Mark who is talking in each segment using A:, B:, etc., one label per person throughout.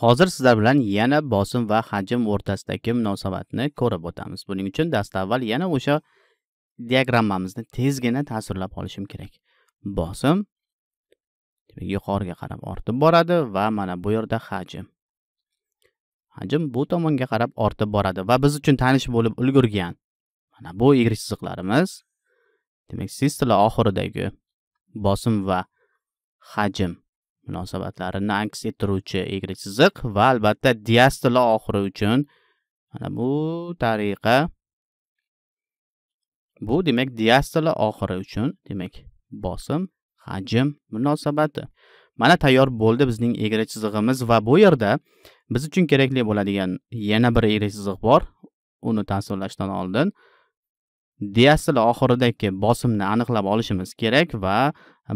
A: Hozir sizlar bilan yana bosim va hajm o'rtasidagi munosabatni ko'rib o'tamiz. Buning uchun dastavval yana o'sha diagrammamizni tezgina ta'sirlab olishim kerak. Bosim demak yuqoriga qarab ortib boradi va mana bu yerda hajm. Hajm bu tomonga qarab ortib boradi va biz uchun tanish bo'lib ulgurgan. Mana bu y chiziqlarimiz demak sistila oxiridagi bosim va hajm munosabatlarini aks ettiruvchi egri chiziq va albatta dias tili oxiri uchun mana bu tariqa bu demak dias tili oxiri uchun demak bosim hajm munosabati mana tayyor bo'ldi bizning egri chizig'imiz va bu yerda biz uchun kerakli bo'ladigan yana bir egri chiziq bor uni tasvirlashdan oldin diastola oxiridagi bosimni aniqlab olishimiz kerak va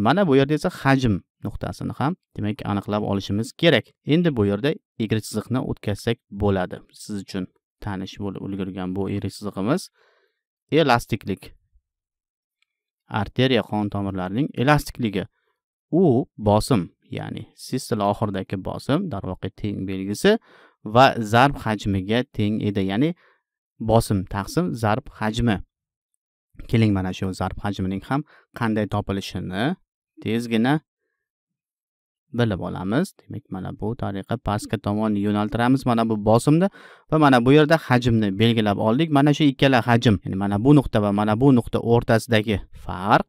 A: mana bu yerda esa hajm nuqtasini ham demak aniqlab olishimiz kerak endi bu yerda egri chiziqni o'tkazsak bo'ladi siz uchun tanish bo'lib ulgurgan bu egri chizig'imiz elastiklik arteriya qon tomirlarining elastikligi u bosim ya'ni sistila oxiridagi bosim darvoqe teng belgisi va zarb hajmiga teng edi ya'ni bosim taqsim zarb hajmi keling mana shu zarb hajmining ham qanday topilishini tezgina bilib olamiz demak mana bu tariqa pastga hmm. tomon yo'naltiramiz mana bu bosimni va mana bu yerda hajmni belgilab oldik mana shu ikkala hajm ya'ni mana bu nuqta va mana bu nuqta o'rtasidagi farq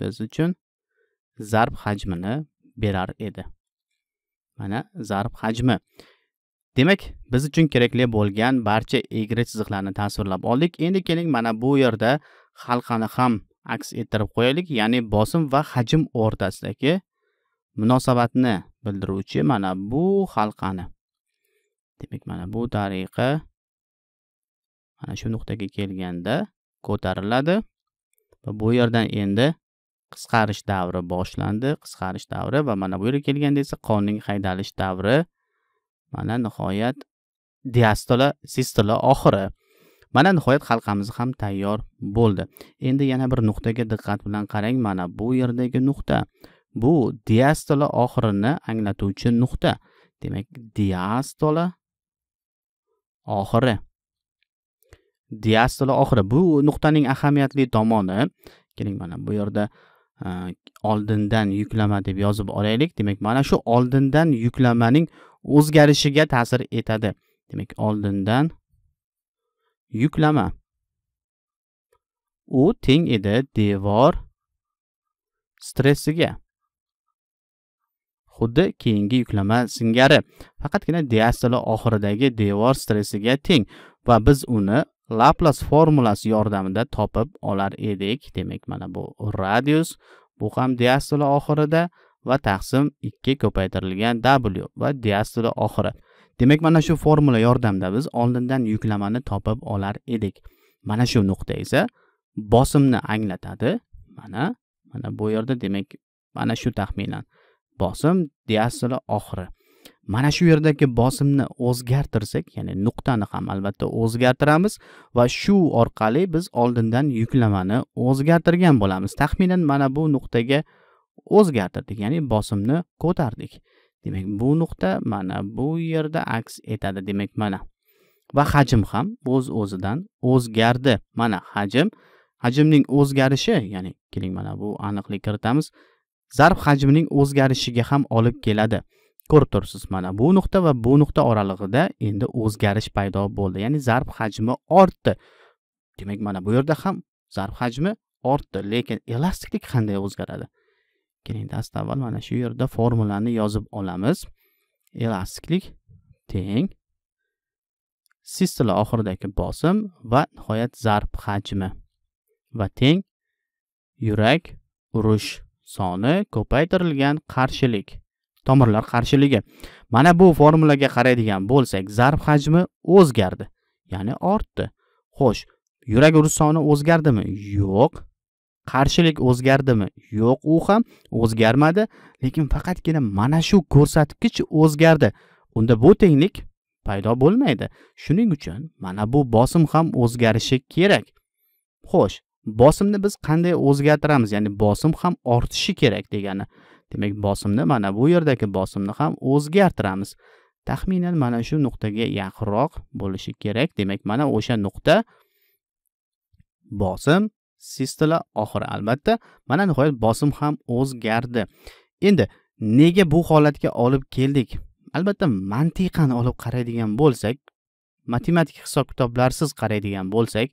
A: biz uchun zarb hajmini berar edi mana zarb hajmi demak biz uchun kerakli bo'lgan barcha egri chiziqlarni tasvirlab oldik endi keling mana bu yerda halqani ham aks ettirib qo'yaylik ya'ni bosim va hajm o'rtasidagi munosabatni bildiruvchi mana bu halqani demak mana bu tariqa mana shu nuqtaga kelganda ko'tariladi va bu yerdan endi qisqarish davri boshlandi qisqarish davri va mana bu yerga kelganda esa qonning haydalish davri mana nihoyat diastola sistola oxiri mana nihoyat halqamiz ham tayyor bo'ldi endi yana bir nuqtaga diqqat bilan qarang mana bu yerdagi nuqta bu diastola oxirini anglatuvchi nuqta demak diastola oxiri diastola oxiri bu nuqtaning ahamiyatli tomoni keling mana bu yerda e, oldindan yuklama deb yozib olaylik demak mana shu oldindan yuklamaning o'zgarishiga ta'sir etadi demak oldindan yuklama u teng edi devor stressiga xuddi keyingi yuklama singari faqatgina diastoli oxiridagi devor stressiga teng va biz uni laplas formulasi yordamida topib olar edik demak mana bu radius bu ham diastola oxirida va taqsim 2 ko'paytirilgan w va diastola oxiri demak mana shu formula yordamida biz oldindan yuklamani topib olar edik mana shu nuqta esa bosimni anglatadi mana mana bu yerda demak mana shu taxminan bosim diastola oxiri mana shu yerdagi bosimni o'zgartirsak ya'ni nuqtani ham albatta o'zgartiramiz va shu orqali biz oldindan yuklamani o'zgartirgan bo'lamiz taxminan mana bu nuqtaga o'zgartirdik ya'ni bosimni ko'tardik demak bu nuqta mana bu yerda aks etadi demak mana va hajm ham o'z o'zidan o'zgardi mana hajm hajmning o'zgarishi ya'ni keling mana bu aniqlik kiritamiz zarb hajmining o'zgarishiga ham olib keladi ko'rib turibsiz mana bu nuqta va bu nuqta oralig'ida endi o'zgarish paydo bo'ldi ya'ni zarb hajmi ortdi demak mana bu yerda ham zarb hajmi ortdi lekin elastiklik qanday o'zgaradi keling dast avval mana shu yerda formulani yozib olamiz elastiklik teng sistila oxiridagi bosim va nihoyat zarb hajmi va teng yurak urush soni ko'paytirilgan qarshilik tomirlar qarshiligi mana bu formulaga qaraydigan bo'lsak zarb hajmi o'zgardi ya'ni ortdi xo'sh yurak urish soni o'zgardimi yo'q qarshilik o'zgardimi yo'q u ham o'zgarmadi lekin faqatgina mana shu ko'rsatkich o'zgardi unda bu tenglik paydo bo'lmaydi shuning uchun mana bu bosim ham o'zgarishi kerak xo'sh bosimni biz qanday o'zgartiramiz ya'ni bosim ham ortishi kerak degani demak bosimni mana bu yerdagi bosimni ham o'zgartiramiz taxminan mana shu nuqtaga yaqinroq bo'lishi kerak demak mana o'sha nuqta bosim sistola oxiri albatta mana nihoyat bosim ham o'zgardi endi nega bu holatga olib keldik albatta mantiqan olib qaraydigan bo'lsak matematik hisob kitoblarsiz qaraydigan bo'lsak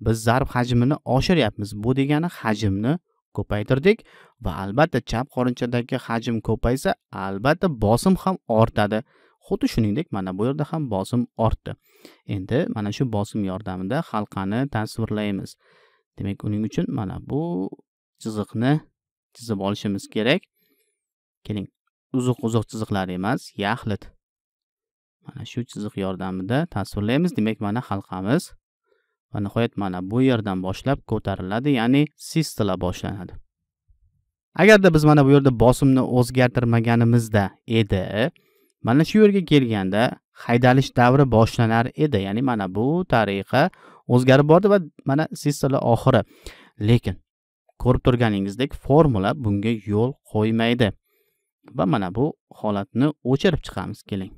A: biz zarb hajmini oshiryapmiz bu degani hajmni ko'paytirdik va albatta chap qorinchadagi hajm ko'paysa albatta bosim ham ortadi xuddi shuningdek mana bu yerda ham bosim ortdi endi mana shu bosim yordamida halqani tasvirlaymiz demak uning uchun mana bu chiziqni chizib olishimiz kerak keling uzuq uzuq chiziqlar emas yaxlit mana shu chiziq yordamida tasvirlaymiz demak mana halqamiz va nihoyat mana bu yerdan boshlab ko'tariladi ya'ni sistola boshlanadi agarda biz mana bu yerda bosimni o'zgartirmaganimizda edi mana shu yerga kelganda haydalish davri boshlanar edi ya'ni mana bu tariqa o'zgarib bordi va mana sistola oxiri lekin ko'rib turganingizdek formula bunga yo'l qo'ymaydi va mana bu holatni o'chirib chiqamiz keling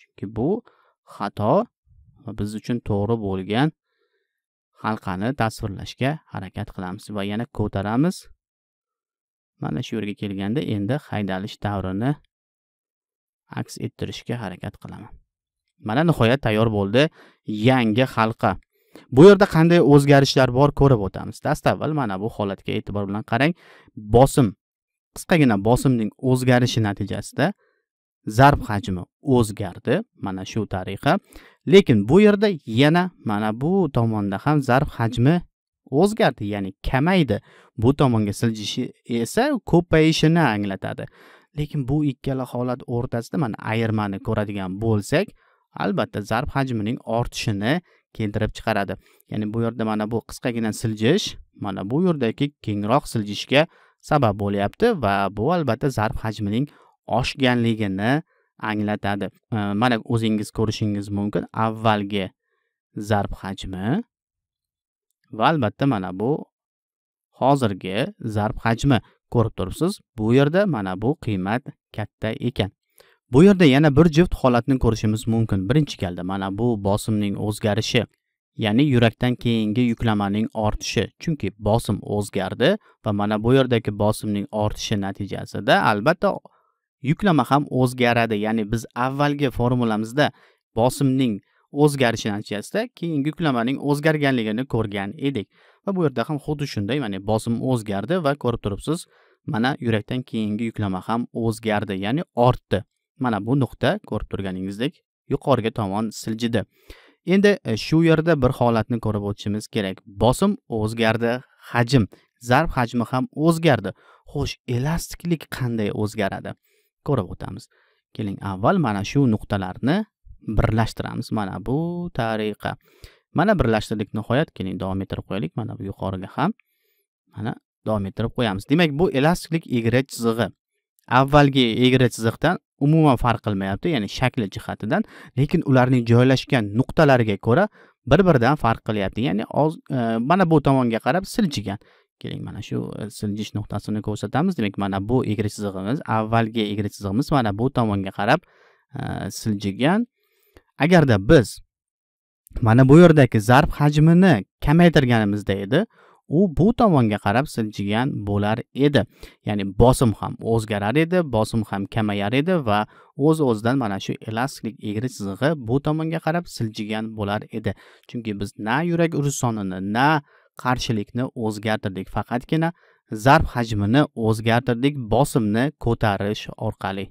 A: chunki bu xato va biz uchun to'g'ri bo'lgan halqani tasvirlashga harakat qilamiz va yana ko'taramiz mana shu yerga kelganda endi haydalish davrini aks ettirishga harakat qilaman mana nihoyat tayyor bo'ldi yangi halqa bu yerda qanday o'zgarishlar bor ko'rib o'tamiz dastavval mana bu holatga e'tibor bilan qarang bosim qisqagina bosimning o'zgarishi natijasida zarb hajmi o'zgardi mana shu tariqa lekin bu yerda yana mana bu tomonda ham zarb hajmi o'zgardi ya'ni kamaydi bu tomonga siljishi esa ko'payishini anglatadi lekin bu ikkala holat o'rtasida mana ayirmani ko'radigan bo'lsak albatta zarb hajmining ortishini keltirib chiqaradi ya'ni bu yerda mana bu qisqagina siljish mana bu yerdagi kengroq siljishga sabab bo'lyapti va bu albatta zarb hajmining oshganligini anglatadi э, mana o'zingiz ko'rishingiz mumkin avvalgi zarb hajmi va albatta mana bu hozirgi zarb hajmi ko'rib turibsiz bu yerda mana bu qiymat katta ekan bu yerda yana bir juft holatni ko'rishimiz mumkin birinchi galda mana bu bosimning o'zgarishi ya'ni yurakdan keyingi yuklamaning ortishi chunki bosim o'zgardi va mana bu yerdagi bosimning ortishi natijasida albatta yuklama ham o'zgaradi ya'ni biz avvalgi formulamizda bosimning o'zgarishi natijasida keyin yuklamaning o'zgarganligini ko'rgan edik va bu yerda ham xuddi shunday ya'ni bosim o'zgardi va ko'rib turibsiz mana yurakdan keyingi yuklama ham o'zgardi ya'ni ortdi mana bu nuqta ko'rib turganingizdek yuqoriga tomon siljidi endi e, shu yerda bir holatni ko'rib o'tishimiz kerak bosim o'zgardi hajm zarb hajmi ham o'zgardi xo'sh elastiklik qanday o'zgaradi ko'rib o'tamiz keling avval mana shu nuqtalarni birlashtiramiz mana bu tariqa mana birlashtirdik nihoyat keling davom ettirib qo'yaylik mana bu yuqoriga ham mana davom ettirib qo'yamiz demak bu elastiklik egri chizig'i avvalgi egri chiziqdan umuman farq qilmayapti ya'ni shakli jihatidan lekin ularning joylashgan nuqtalariga ko'ra bir biridan farq qilyapti ya'ni oz e, mana bu tomonga qarab siljigan keling mana shu e, siljish nuqtasini ko'rsatamiz demak mana bu egri chizig'imiz avvalgi egri chizig'imiz mana bu tomonga qarab e, siljigan agarda biz mana bu yerdagi zarb hajmini kamaytirganimizda edi u bu tomonga qarab siljigan bo'lar edi ya'ni bosim ham o'zgarar edi bosim ham kamayar edi va o'z o'zidan mana shu elastiklik egri chizig'i bu tomonga qarab siljigan bo'lar edi chunki biz na yurak urish sonini na qarshilikni o'zgartirdik faqatgina zarb hajmini o'zgartirdik bosimni ko'tarish orqali